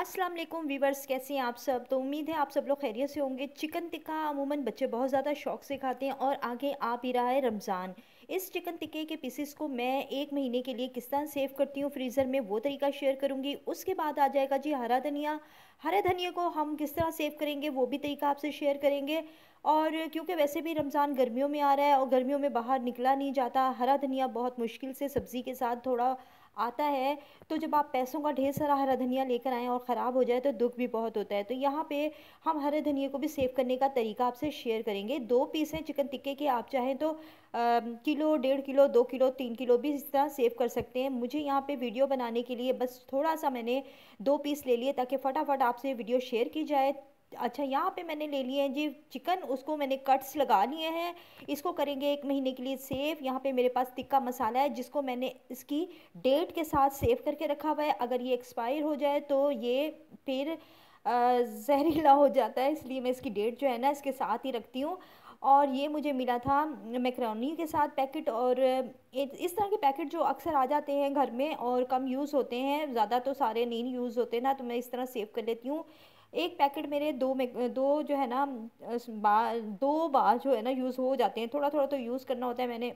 अस्सलाम वालेकुम वीवर्स कैसे हैं आप सब तो उम्मीद है आप सब लोग खैरियत से होंगे चिकन टिक्का अमूमन बच्चे बहुत ज़्यादा शौक से खाते हैं और आगे आ भी रहा है रमज़ान इस चिकन टिक्के के पीसेस को मैं एक महीने के लिए किस तरह सेव करती हूँ फ्रीज़र में वो तरीका शेयर करूँगी उसके बाद आ जाएगा जी हरा धनिया हरे धनिया को हम किस तरह सेव करेंगे वो भी तरीका आपसे शेयर करेंगे और क्योंकि वैसे भी रमज़ान गर्मियों में आ रहा है और गर्मियों में बाहर निकला नहीं जाता हरा धनिया बहुत मुश्किल से सब्ज़ी के साथ थोड़ा आता है तो जब आप पैसों का ढेर सारा हरा धनिया लेकर आएँ और ख़राब हो जाए तो दुख भी बहुत होता है तो यहाँ पे हम हरे धनिया को भी सेव करने का तरीका आपसे शेयर करेंगे दो पीस हैं चिकन टिक्के के आप चाहें तो आ, किलो डेढ़ किलो दो किलो तीन किलो भी इस तरह सेव कर सकते हैं मुझे यहाँ पर वीडियो बनाने के लिए बस थोड़ा सा मैंने दो पीस ले लिए ताकि फटाफट आपसे वीडियो शेयर की जाए अच्छा यहाँ पे मैंने ले लिए हैं जी चिकन उसको मैंने कट्स लगा लिए हैं इसको करेंगे एक महीने के लिए सेव यहाँ पे मेरे पास तिक्का मसाला है जिसको मैंने इसकी डेट के साथ सेव करके रखा हुआ है अगर ये एक्सपायर हो जाए तो ये फिर जहरीला हो जाता है इसलिए मैं इसकी डेट जो है ना इसके साथ ही रखती हूँ और ये मुझे मिला था मैक्रोनी के साथ पैकेट और इस तरह के पैकेट जो अक्सर आ जाते हैं घर में और कम यूज़ होते हैं ज़्यादा तो सारे नहीं यूज़ होते ना तो मैं इस तरह सेव कर लेती हूँ एक पैकेट मेरे दो में दो जो है ना दो बार जो है ना यूज़ हो जाते हैं थोड़ा थोड़ा तो यूज़ करना होता है मैंने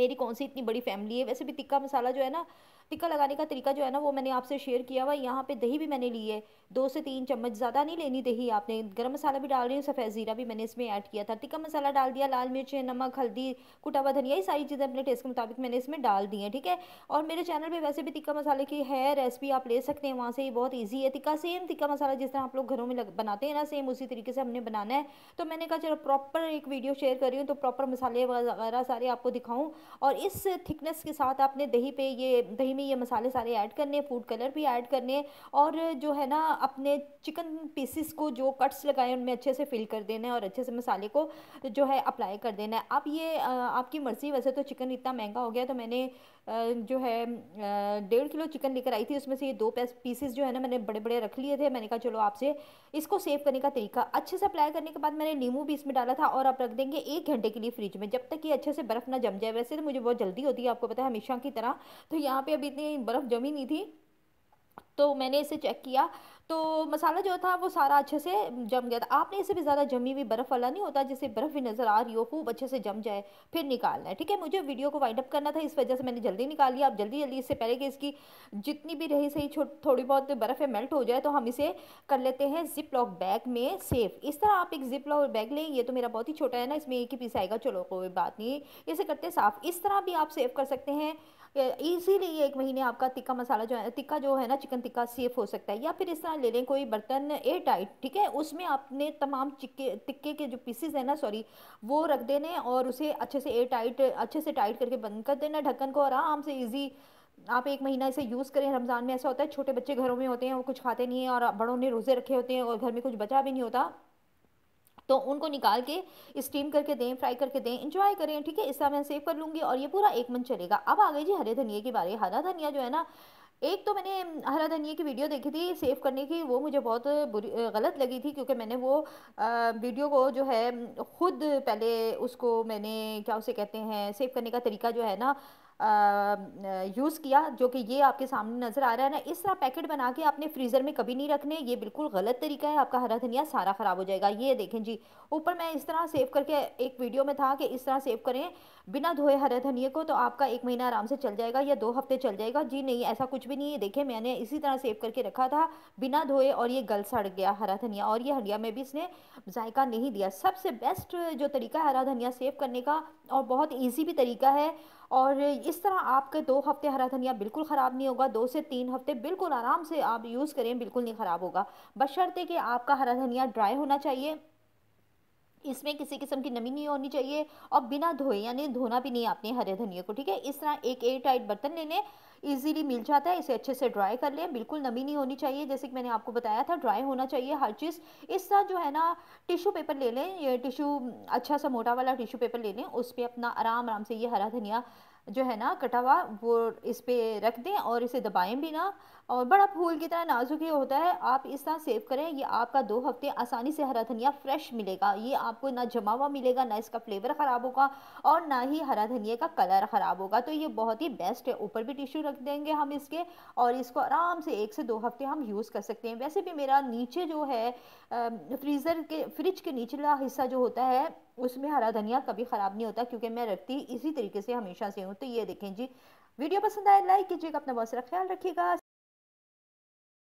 मेरी कौन सी इतनी बड़ी फैमिली है वैसे भी तिक्का मसाला जो है ना टिक्का लगाने का तरीका जो है ना वो मैंने आपसे शेयर किया हुआ यहाँ पे दही भी मैंने ली है दो से तीन चम्मच ज़्यादा नहीं लेनी दही आपने गर्म मसाला भी डाल रही हूँ सफ़ेद ज़ीरा भी मैंने इसमें ऐड किया था टिक्का मसाला डाल दिया लाल मिर्च नमक हल्दी कुटा हुआ धनिया ये सारी चीज़ें अपने टेस्ट के मुताबिक मैंने इसमें डाल दी हैं ठीक है और मेरे चैनल पर वैसे भी टिक्का मसाले की है रेसिपी आप ले सकते हैं वहाँ से ये बहुत ईजी है टिक्का सेम टिक्का मसाला जिस तरह आप लोग घरों में लग, बनाते हैं ना सेम उसी तरीके से हमने बनाना है तो मैंने कहा चलो प्रॉपर एक वीडियो शेयर कर रही हूँ तो प्रॉपर मसाले वगैरह सारे आपको दिखाऊँ और इस थिकनेस के साथ आपने दही पे ये दही हमने ये मसाले सारे ऐड करने हैं फूड कलर भी ऐड करने हैं और जो है ना अपने चिकन पीसेस को जो कट्स लगाए उनमें अच्छे से फिल कर देना है और अच्छे से मसाले को जो है अप्लाई कर देना है अब ये आपकी मर्ज़ी वैसे तो चिकन इतना महंगा हो गया तो मैंने जो है डेढ़ किलो चिकन लेकर आई थी उसमें से ये दो पीसेस जो है ना मैंने बड़े बड़े रख लिए थे मैंने कहा चलो आपसे इसको सेव करने का तरीका अच्छे से अप्लाई करने के बाद मैंने नींबू भी इसमें डाला था और आप रख देंगे एक घंटे के लिए फ्रिज में जब तक ये अच्छे से बर्फ़ ना जम जाए वैसे तो मुझे बहुत जल्दी होती है आपको पता है हमेशा की तरह तो यहाँ पे अभी इतनी बर्फ़ जमी नहीं थी तो मैंने इसे चेक किया तो मसाला जो था वो सारा अच्छे से जम गया था आपने इसे भी ज़्यादा जमी हुई बर्फ़ वाला नहीं होता जैसे बर्फ़ भी नज़र आ रही हो खूब अच्छे से जम जाए फिर निकालना है ठीक है मुझे वीडियो को वाइंड अप करना था इस वजह से मैंने जल्दी निकाल लिया आप जल्दी जल्दी इससे पहले कि इसकी जितनी भी रही सही थोड़ी बहुत बर्फ़ है मेल्ट हो जाए तो हम इसे कर लेते हैं जिप लॉक बैग में सेफ इस तरह आप एक जिप लॉक बैग लें ये तो मेरा बहुत ही छोटा है ना इसमें एक ही पीस आएगा चलो कोई बात नहीं इसे करते साफ़ इस तरह भी आप सेव कर सकते हैं ईजीली एक महीने आपका तिक्का मसाला जो है तिक्का जो है ना चिकन तिक्का सेफ हो सकता है या फिर इस तरह ले लें कोई बर्तन एयर टाइट ठीक है उसमें आपने तमाम चिक्के तिक्के के जो पीसेज हैं ना सॉरी वो रख देने और उसे अच्छे से एयर टाइट अच्छे से टाइट करके बंद कर देना ढक्कन को आराम से ईजी आप एक महीना इसे यूज़ करें रमज़ान में ऐसा होता है छोटे बच्चे घरों में होते हैं वो कुछ खाते नहीं हैं और बड़ों ने रोज़े रखे होते हैं और घर में कुछ बचा भी नहीं होता तो उनको निकाल के स्टीम करके दें फ्राई करके दें इंजॉय करें ठीक है इस तरह मैं सेव कर लूँगी और ये पूरा एक मन चलेगा अब आ गई जी हरे धनिया के बारे हरा धनिया जो है ना एक तो मैंने हरा धनिया की वीडियो देखी थी सेव करने की वो मुझे बहुत बुरी गलत लगी थी क्योंकि मैंने वो आ, वीडियो को जो है ख़ुद पहले उसको मैंने क्या उसे कहते हैं सेव करने का तरीका जो है ना यूज़ किया जो कि ये आपके सामने नज़र आ रहा है ना इस तरह पैकेट बना के आपने फ्रीज़र में कभी नहीं रखने ये बिल्कुल गलत तरीका है आपका हरा धनिया सारा ख़राब हो जाएगा ये देखें जी ऊपर मैं इस तरह सेव करके एक वीडियो में था कि इस तरह सेव करें बिना धोए हरा धनिए को तो आपका एक महीना आराम से चल जाएगा या दो हफ्ते चल जाएगा जी नहीं ऐसा कुछ भी नहीं है देखें मैंने इसी तरह सेव करके रखा था बिना धोए और ये गल सड़ गया हरा धनिया और ये हंडिया में भी इसने जायका नहीं दिया सबसे बेस्ट जो तरीका है हरा धनिया सेव करने का और बहुत ईजी भी तरीका है और इस तरह आपके दो हफ्ते हरा धनिया बिल्कुल ख़राब नहीं होगा दो से तीन हफ्ते बिल्कुल आराम से आप यूज़ करें बिल्कुल नहीं ख़राब होगा बशर्ते कि आपका हरा धनिया ड्राई होना चाहिए इसमें किसी किस्म की नमी नहीं होनी चाहिए और बिना धोए यानी धोना भी नहीं आपने हरे धनिया को ठीक है इस तरह एक एयर टाइट बर्तन ले लें मिल जाता है इसे अच्छे से ड्राई कर लें बिल्कुल नमी नहीं होनी चाहिए जैसे कि मैंने आपको बताया था ड्राई होना चाहिए हर चीज़ इस तरह जो है ना टिशू पेपर ले लें ये टिशू अच्छा सा मोटा वाला टिशू पेपर ले लें उस पर अपना आराम आराम से ये हरा धनिया जो है ना कटा हुआ वो इस पर रख दें और इसे दबाएँ भी ना और बड़ा फूल की तरह नाजुक ही होता है आप इस तरह सेव करें ये आपका दो हफ्ते आसानी से हरा धनिया फ्रेश मिलेगा ये आपको ना जमा हुआ मिलेगा ना इसका फ्लेवर ख़राब होगा और ना ही हरा धनिया का कलर ख़राब होगा तो ये बहुत ही बेस्ट है ऊपर भी टिश्यू रख देंगे हम इसके और इसको आराम से एक से दो हफ्ते हम यूज़ कर सकते हैं वैसे भी मेरा नीचे जो है फ्रीज़र के फ्रिज के निचला हिस्सा जो होता है उसमें हरा धनिया कभी ख़राब नहीं होता क्योंकि मैं रखती इसी तरीके से हमेशा से हूँ तो ये देखें जी वीडियो पसंद आए लाइक कीजिएगा अपना बहुत सारा ख्याल रखिएगा